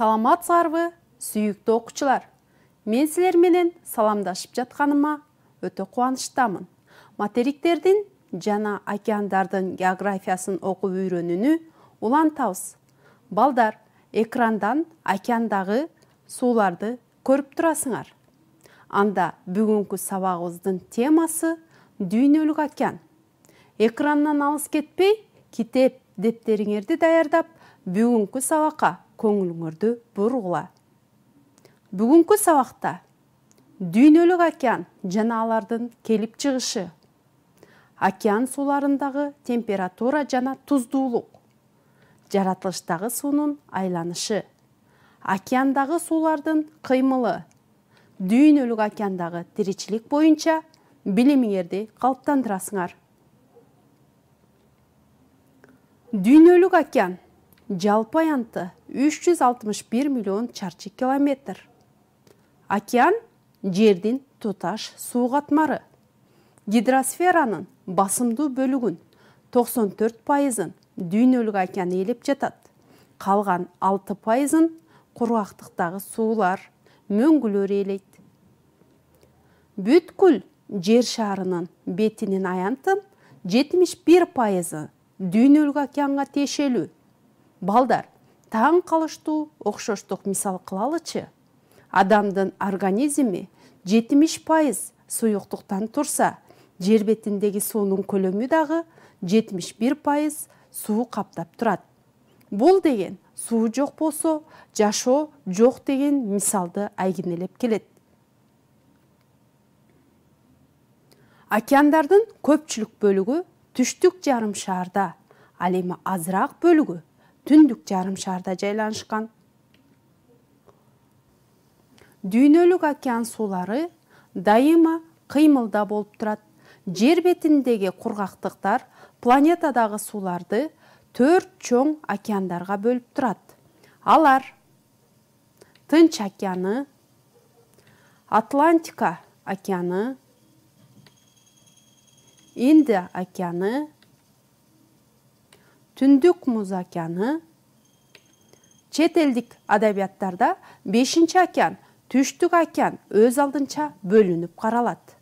сарвы сүйікті оқучылар. мен сілерменен менен саламдашып жатқаныма өте қуаныштамын. материктердин жана океандардың географиясын окуп үйрөнүүнү улантабыз балдар экрандан океандагы суларды көріп тұрасыңар. анда бүгінгі сабагыбыздын темасы дүйнөлүк океан экраннан алыс кетпей китеп дептеріңерді даярдап бүгінгі сабаққа көңіліңірді бұрғыла бүгінгі сабақта дүйнөлүк океан жана келіп чығышы. океан суларындағы температура жана тұздуылық, жаратылыштағы суунун айланышы океандагы сулардың кыймылы дүйнөлүк океандагы тиричилик боюнча билимиңерди калыптандырасыңар дүйнөлүк океан жалпы аянты 361 миллион чарчы километр. Океан жердин туташ суғатмары. Гидросфераның Гидросферанын бөлігін 94 пайызын өлігі океан еліп жатат. Қалған 6 пайызын кургактыктагы суылар мөңгүлөр ээлейт. Бүткүл жер шарының бетінің аянтын 71 пайызы дүйнөлүк океанға тиешелүү балдар таң калыштуу окшоштук мисал кылалычы адамдын организми жетимиш пайыз суюктуктан турса жер бетиндеги суунун көлөмү дагы жетимиш бир пайыз суу каптап деген суу жок болсо жашоо жок деген мисалды айгинелеп келет океандардын көпчүлүк бөлүгү түштүк жарым шаарда ал эми азыраак түндүк жарым шарда жайланышкан дүйнөлүк океан суулары дайыма кыймылда болып турат жер бетиндеги кургактыктар планетадагы сууларды төрт чоң океандарга бөлүп турат алар тынч океаны атлантика океаны индия океаны түндік музаканы чет элдик адабияттарда ші океан түштүк океан өз алдынча бөлүнүп каралат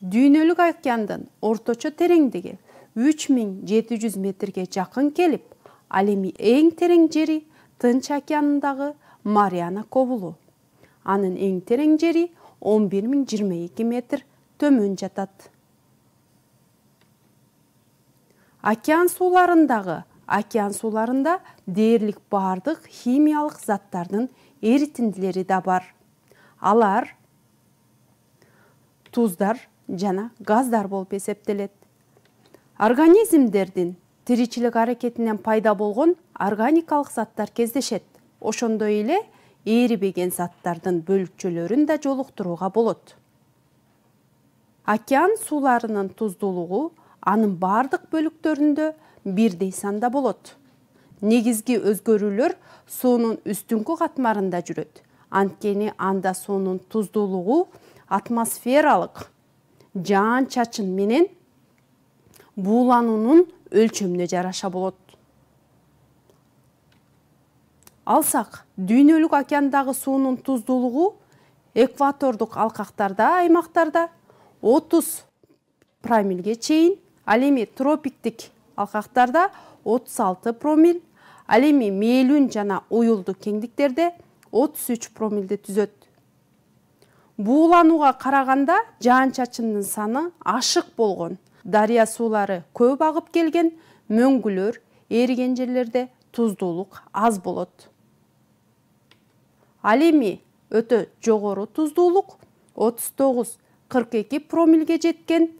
дүйнөлүк океандын орточо тереңдиги 3700 метрге жақын келіп, ал эми эң терең жері тынч океанындагы мариана Ковулу. анын ең терең жері 11022 метр төмін жатады. океан суларындағы океан суларында дерлік бардық химиялық заттардың ерітінділері да бар алар тұздар жана газдар болып есептеледі. Организмдердің тіричілік әрекетінен пайда болгон органикалық заттар кездешет ошондой эле ерібеген заттардың бөлүкчөлөрүн да жолуктурууга болот океан суларының туздуулугу анын бардық бөлүктөрүндө бирдей санда болот негизги өзгөрүүлөр суунун үстүнкү катмарында жүрөт анткени анда суунун туздуулугу атмосфералык жаан чачын менен буулануунун өлчөмүнө жараша болот алсак дүйнөлүк океандагы суунун туздуулугу экватордук алкактарда аймактарда отуз промилге чейин Алеми тропиктік тропиктик 36 промил ал эми жана ойылды кеңдиктерде 33 промилді промилди түзөт бууланууга караганда жаан чачындын саны ашық болгон дарыя суулары көп ағып келген мөңгүлөр ерген жерлерде туздуулук аз болот Алеми өті өтө жогору 39-42 промилге жеткен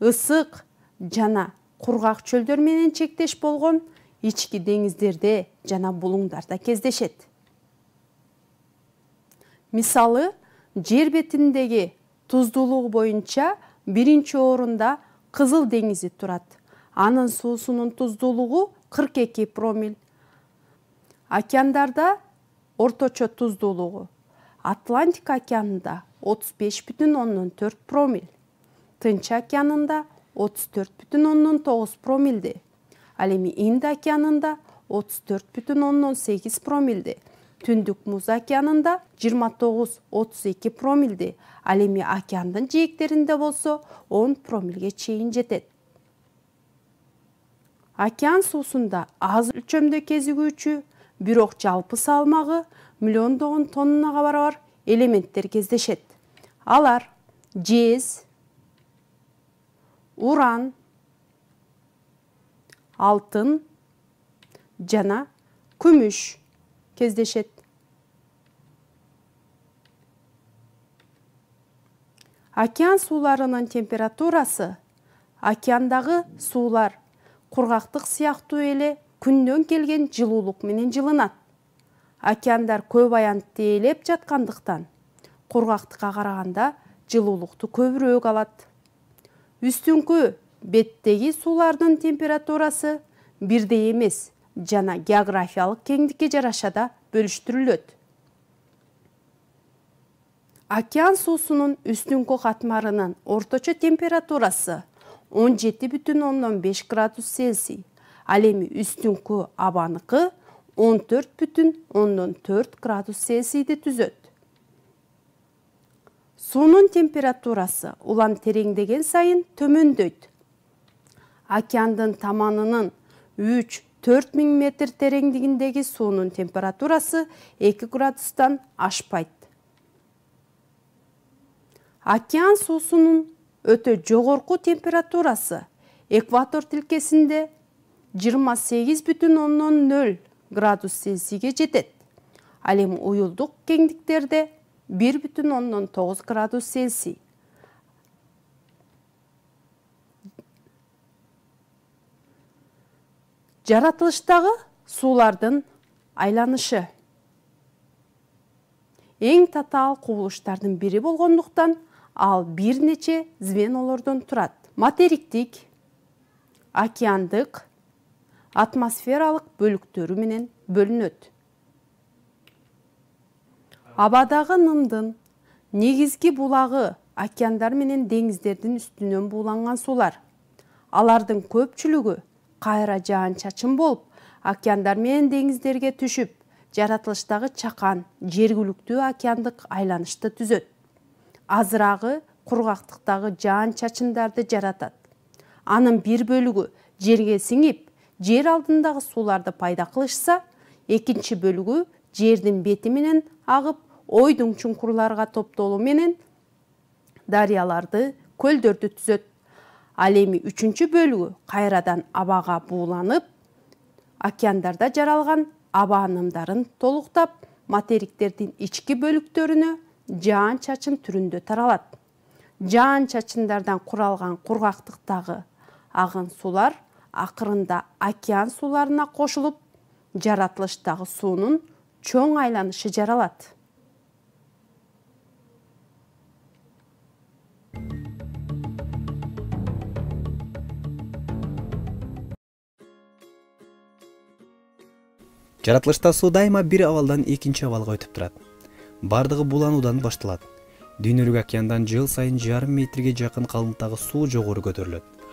ысык жана кургак чөлдөр менен чектеш болгон ички деңиздерде жана булуңдарда кездешет мисалы жер бетиндеги туздуулугу боюнча биринчи орунда кызыл деңизи турат анын суусунун туздуулугу кырк эки промиль океандарда орточо туздуулугу атлантика океанында отуз беш бүтүн ондон төрт промиль тынч океанында 34,9 промилде ал эми инд океанында 34,8 промилде түндүк муз океанында 29-32 промилді. ал эми океандын жээктеринде болсо 10 промилге чейін жетет океан суусунда аз өлчөмдө кезигүүчү бирок жалпы салмагы миллиондогон тоннага барабар элементтер кездешет алар жез уран алтын жана күмүш кездешет океан сууларынын температурасы океандагы суулар кургактык сыяктуу эле күндөн келген жылуулук менен жылынат океандар көп аянтты ээлеп жаткандыктан кургактыкка караганда жылуулукту көбүрөөк алат үстіңкі беттегі сулардың температурасы бірдей емес жана географиялық кеңдікке жараша да бөлүштүрүлөт океан суусунун үстүңкү катмарынын орточо температурасы 17,5 градус цельсий ал эми үстүңкү абаныкы 14,4 градус цельсийди түзөт суының температурасы ұлан тереңдеген сайын төмендейді океандың таманының 3-4 мм метр тереңдігіндегі суының температурасы 2 градустан ашпайды океан суысының өте жоғырқу температурасы экватор тілкесінде 28 градус цельсийге жетет. ал эми уюлдук 19 бүтін градус Цельсий. Жаратылыштағы сулардың айланышы. Ең татал құбылыштардың бірі болғандықтан, ал бірнеше олардың тұрат. Материктік, океандық, атмосфералық бөліктері менен бөлінеді абадағы нымдын негізгі бұлағы океандар менен деңіздердің үстінен бууланган солар Алардың көпчүлүгү қайра жаан чачын болып, океандар менен деңіздерге түшүп жаратылыштагы чақан жергиликтүү океандық айланышты түзет. Азырағы құрғақтықтағы жаан чачындарды жаратат анын бір бөлігі жерге сіңіп, жер алдындағы соларды пайда кылышса экинчи бөлүгү жердин бети ойдың чуңкурларга топтолуу менен дарыяларды көлдөрдү түзөт ал эми үчүнчү бөлүгү кайрадан абага бууланып океандарда жаралган анымдарын толуктап материктердин ички бөлүктөрүнө жаан чачын түрүндө таралат жаан чачындардан куралган кургактыктагы агын суулар акырында океан сууларына кошулуп жаратылыштагы суунун чоң айланышы жаралат жаратылышта суу дайыма бир абалдан экинчи абалга өтүп турат бардыгы булануудан башталат дүйнөлүк океандан жыл сайын жарым метрге жакын калыңдыктагы суу жогору көтөрүлөт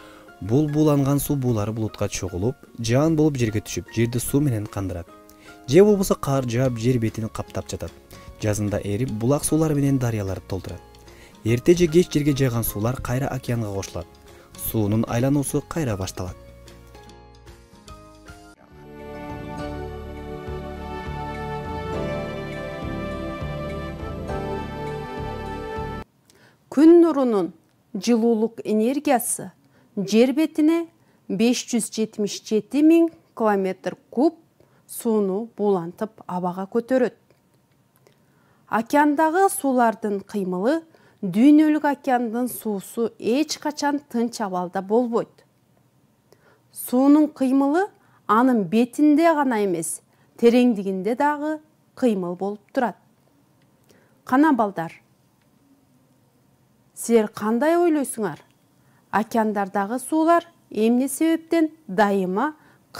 бул бууланган суу буулары булутка чогулуп жаан болуп жерге түшүп жерди суу менен кандырат же болбосо кар жаап жер бетин каптап жатат жазында эрип булак суулары менен дарыяларды толтурат эрте же кеч жерге жайған суулар кайра океанга кошулат суунун айлануусу кайра башталат нұрының жылулық энергиясы жер бетіне 577 мин километр куб суыны болантып абаға көтереді океандағы сулардың қимылы дүйнөлүк океандын суусу эч качан тынч абалда болбойт Суының кыймылы аның бетінде ғана емес, тереңдигинде дағы кыймыл болып тұрады. Қана балдар Сер қандай ойлайсыңар океандардағы сулар емне себептен дайыма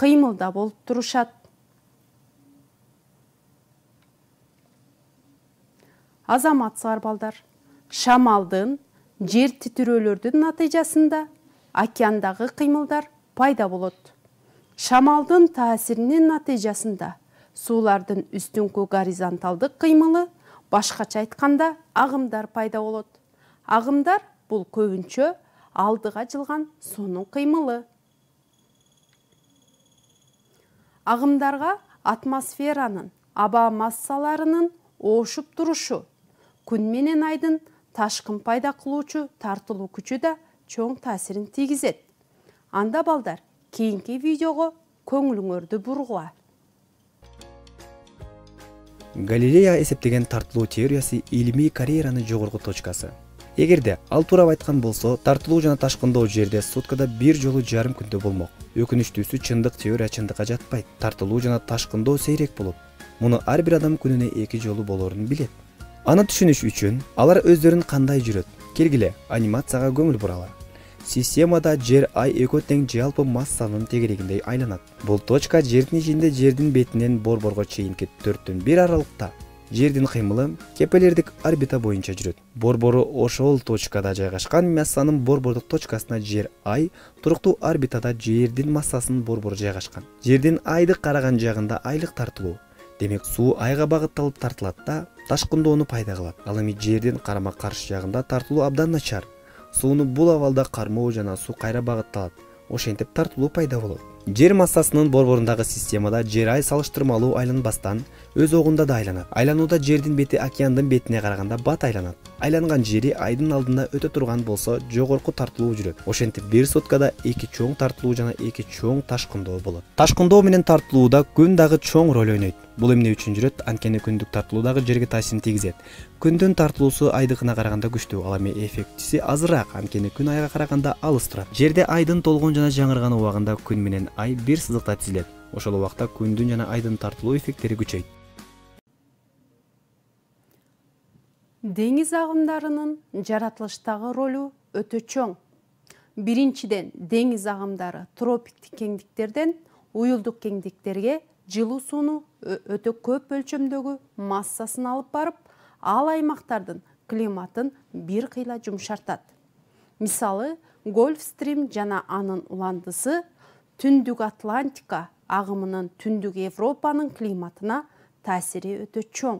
қимылда болып тұрушат азаматсыңар балдар шамалдың жер титіреулердің натыйжасында океандағы қимылдар пайда болады шамалдың таасиринин натыйжасында сулардың үстінгі горизонталды қимылы башқа чайтқанда ағымдар пайда болот ағымдар бұл көбінше алдыға жылған соның қимылы ағымдарға атмосфераның аба массаларының ошып тұрушы күнменен айдың айдын ташқын пайда қылушы тартылу күчі да чоң таасирин тегізет. анда балдар кейінгі көңілің өрді бұрғыла галилея есептеген тартылу теориясы илимий карьеранын жоғырғы точкасы эгерде ал турап айтқан болсо тартылуу жана ташкындоо жерде суткада бир жолу жарым күндө болмок өкүнүчтүүсү чындык теория чындыкка жатпайт тартылуу жана ташкындоо сейрек болот муну ар бир адам күнүнө эки жолу болорун билет аны түшүнүш үчүн алар өздөрүн кандай жүрөт келгиле анимацияга көңүл буралы системада жер ай экөө тең жалпы массанын тегерегинде айланат бул точка жердин ичинде жердин бетинен борборго чейинки төрттөн бир аралыкта жердин кыймылы кепелердик орбита боюнча жүрөт борбору ошол точкада жайгашкан массанын борбордук точкасына жер ай туруктуу орбитада жердин массасынын борбору жайгашкан жердин айды караган жагында айлык тартылуу демек суу айга багытталып тартылат да ташкындоону пайда кылат ал эми жердин карама каршы жагында тартылуу абдан начар сууну бул абалда кармоо жана суу кайра багытталат ошентип тартылуу пайда болот жер массасынын борборундағы системада жер ай салыштырмалуу айланбастан өз огунда да айланат айланууда жердин бети океандын бетине караганда бат айланат айланган жери айдын алдында өтө турган болсо жогорку тартылуу жүрөт ошентип бир соткада эки чоң тартылуу жана эки чоң ташкындоо болот ташкындоо менен тартылууда күн дагы чоң роль ойнойт бул эмне үчүн жүрөт анткени күндүк тартылуу дагы жерге таасирин тийгизет күндүн тартылуусу айдыкына караганда күчтүү ал эми эффектиси азыраак анткени күн айга караганда алыс турат жерде айдын толгон жана жаңырган убагында күн менен ай бир сызыкта тизилет ошол убакта күндүн жана айдын тартылуу эффекттери күчөйт деңиз агымдарынын жаратылыштагы ролу өтө чоң биринчиден деңиз агымдары тропиктик кеңдиктерден уюлдук кеңдиктерге жылуу сууну өтө көп өлчөмдөгү массасын алып барып ал аймактардын климатын бир кыйла жумшартат мисалы гольф стрим жана анын уландысы түндік атлантика ағымының түндік европаның климатына тәсірі өтө чоң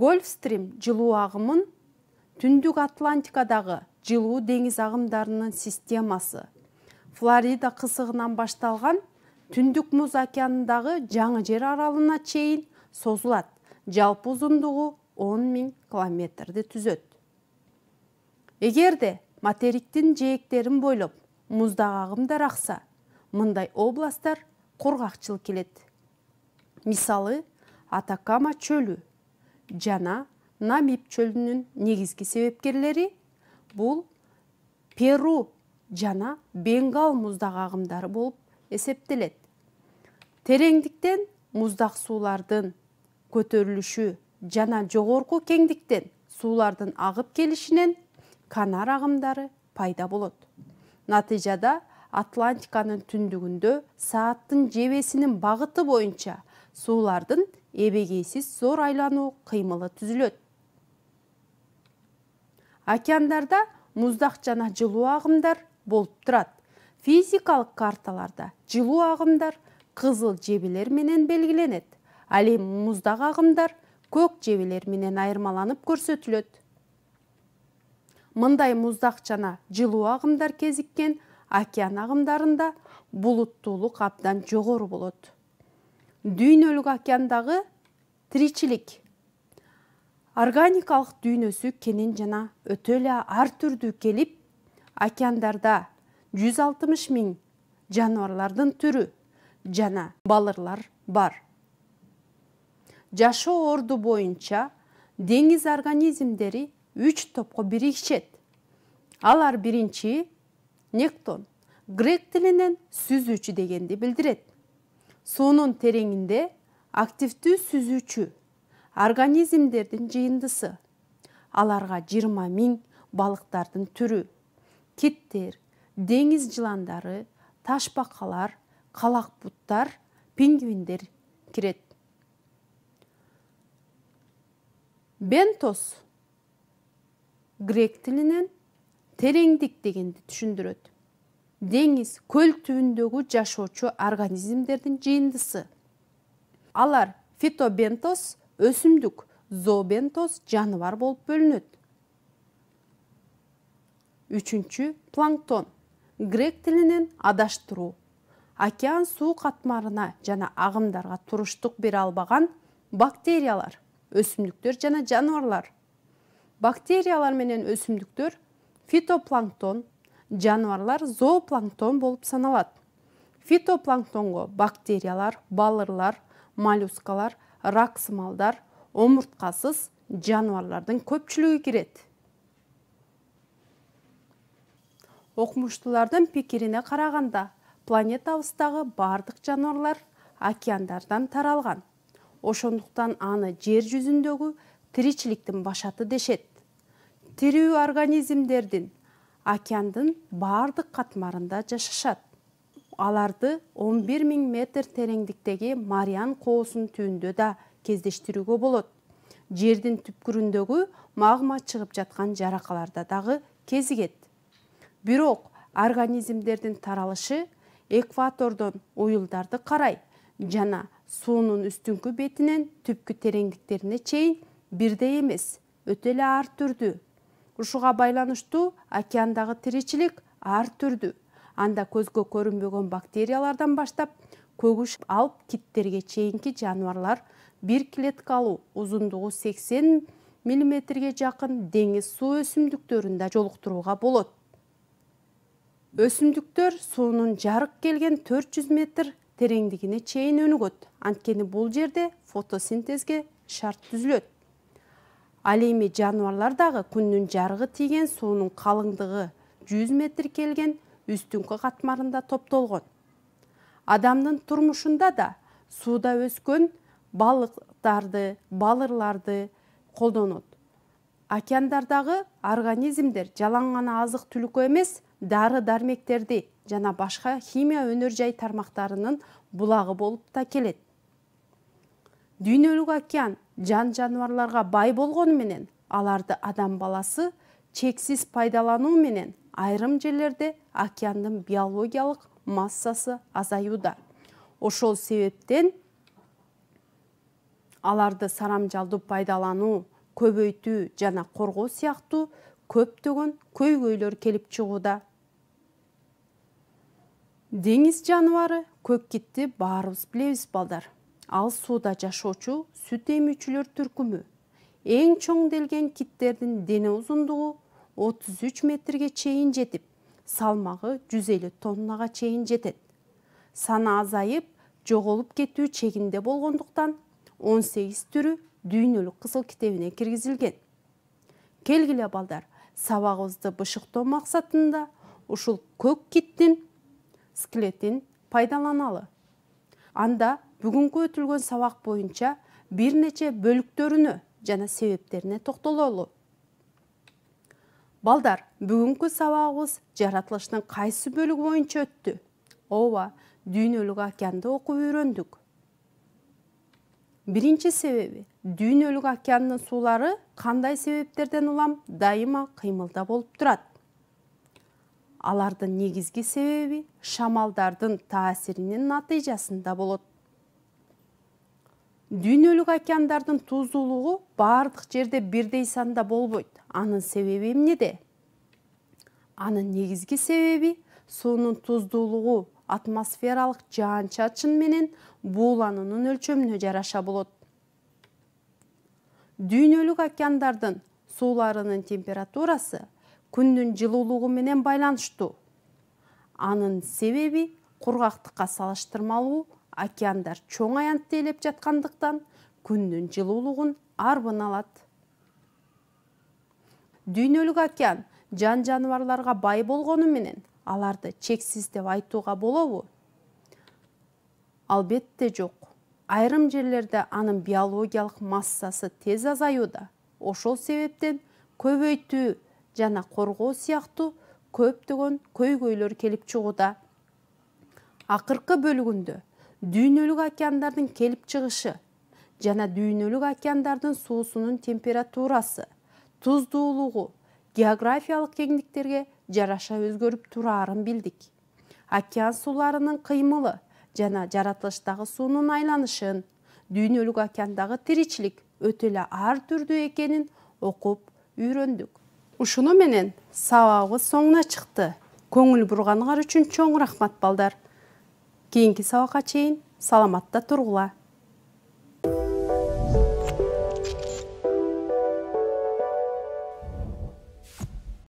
гольфстрим жылу ағымын түндік атлантикадағы жылу деңіз ағымдарының системасы флорида қысығынан башталған түндік мұз океанындағы жаңы жер аралына чейін созулат жалпы узундугу 10 миң километрди түзөт эгерде материктин жээктерин бойлоп муздак агымдар акса мындай областтар кургакчыл келет мисалы атакама чөлү жана намиб чөлүнүн негизги себепкерлери бул перу жана бенгал муздак агымдары болуп эсептелет тереңдиктен муздак суулардын көтөрүлүшү жана жогорку кеңдиктен суулардын агып келишинен канар агымдары пайда болот натыйжада атлантиканын түндүгүндө сааттын жебесинин бағыты боюнча суулардын ебегейсіз зор айлануу кыймылы түзүлөт океандарда мұздақ жана жылу ағымдар болып турат физикалык карталарда жылу ағымдар қызыл жебелер менен белгиленет ал эми муздак көк жебелер менен айырмаланып көрсөтүлөт мындай муздак жана жылуу агымдар кезиккен океан агымдарында булуттуулук абдан жогору болот дүйнөлүк океандагы тиричилик органикалык дүйнөсү кенен жана өтө эле ар түрдүү келип океандарда жүз алтымыш миң жаныбарлардын түрү жана балырлар бар жашоо орду боюнча деңиз организмдери үч топко бирикишет алар биринчи нектон грек тилинен сүзүүчү дегенди билдирет суунун тереңинде активдүү сүзүүчү организмдердин жыйындысы аларга жыйырма миң балыктардын түрү киттер деңиз жыландары ташбакалар калакбуттар пингвиндер кирет бентос грек тилинен тереңдик дегенди түшүндүрөт деңиз көл түбүндөгү жашоочу организмдердин жыйындысы алар фитобентос өсүмдүк зообентос жаныбар болуп бөлүнөт үчүнчү планктон грек тилинен адаштыруу океан суу катмарына жана агымдарга туруштук бере албаган бактериялар өсүмдүктөр жана жаныбарлар бактериялар менен өсімдіктер фитопланктон жануарлар зоопланктон болып саналат фитопланктонго бактериялар балырлар моллюскалар раксымалдар омурткасыз жануарлардын көпчүлүгү кирет окумуштуулардын пикирине караганда планетабыздагы бардык жануарлар океандардан таралган ошондуктан аны жер жүзүндөгү тиричиликтин башаты дешет тирүү организмдердин океандын баардык катмарында жашашат аларды 11 миң метр тереңдиктеги мариан коосунун түбүндө да кездештирүүгө болот жердин түпкүрүндөгү магма чыгып жаткан жаракаларда дагы кезигет бирок организмдердин таралышы экватордон уюлдарды карай жана суунун үстүнкү бетинен түпкү тереңдиктерине чейин бирдей эмес өтө эле ар түрдүү ушуга байланыштуу океандагы тиричилик ар түрдүү анда көзгө көрүнбөгөн бактериялардан баштап көгүш алып киттерге чейинки жаныбарлар бир клеткалуу узундугу 80 миллиметрге жакын деңиз суу өсүмдүктөрүн да жолуктурууга болот өсүмдүктөр суунун жарык келген 400 метр тереңдигине чейин өнүгөт анткени бул жерде фотосинтезге шарт түзүлөт ал жануарлардағы күннің жарғы тиген, суының қалыңдығы 100 метр келген үстүнкү катмарында топтолгон Адамның турмушунда да сууда күн балықтарды, балырларды колдонот океандардагы организмдер жаланғаны азық түлік емес дары дармектерди жана башқа химия өнөр жай бұлағы болып та келет дүйнөлүк океан жан жануарларға бай менен аларды адам баласы чексиз пайдалану менен айрым жерлерде океандын биологиялық массасы азаюда ошол себептен аларды сарамжалдуу пайдалану көбөйтүү жана коргоо сыяктуу көптөгөн көйгөйлөр келип чыгууда деңиз жаныбары көк китти баарыбыз билебиз балдар ал сууда жашоочу сүт эмүүчүлөр түркүмү эң чоң делген киттердин дене узундугу 33 метрге чейин жетип салмагы 150 тоннага чейин жетет саны азайып жоголуп кетүү чегинде болгондуктан 18 түрү дүйнөлүк кызыл китебине киргизилген келгиле балдар сабагыбызды бышыктоо максатында ушул көк киттин скелетин пайдаланалы анда бүгінгі өтілген сабак боюнча бир нече бөлүктөрүнө жана себептерине токтололу балдар бүгүнкү сабагыбыз жаратылыштын кайсы бөлүгү боюнча өттү ооба дүйнөлүк океанды окуп үйрөндүк биринчи себеби дүйнөлүк океандын суулары кандай себептерден улам дайыма кыймылда болуп турат алардын негизги себеби шамалдардын таасиринин натыйжасында болот дүйнөлүк океандардын туздуулугу баардык жерде бирдей санда болбойт анын себеби эмнеде анын негизги себеби суунун туздуулугу атмосфералык жаан чачын менен буулануунун өлчөмүнө жараша болот дүйнөлүк океандардын сууларынын температурасы күндүн жылуулугу менен байланыштуу анын себеби кургактыкка салыштырмалуу океандар чоң аянтты ээлеп жаткандыктан күндүн жылуулугун арбын алат дүйнөлүк океан жан жаныбарларга бай болгону менен аларды чексиз деп айтууга болобу албетте жок айрым жерлерде анын биологиялык массасы тез азаюуда ошол себептен көбөйтүү жана коргоо сыяктуу көптөгөн көйгөйлөр келип чыгууда акыркы бөлүгүндө дүйнөлүк океандардын келип чыгышы жана дүйнөлүк океандардын суусунун температурасы туздуулугу географиялык кеңдиктерге жараша өзгөрүп тураарын билдик океан сууларынын кыймылы жана жаратылыштагы суунун айланышын дүйнөлүк океандагы тиричилик өтө эле ар түрдүү экенин окуп үйрөндүк ушуну менен сабагыбыз соңуна чыкты көңүл бурганыңар үчүн чоң рахмат балдар кейінгі сауаққа чейін саламатта тұрғыла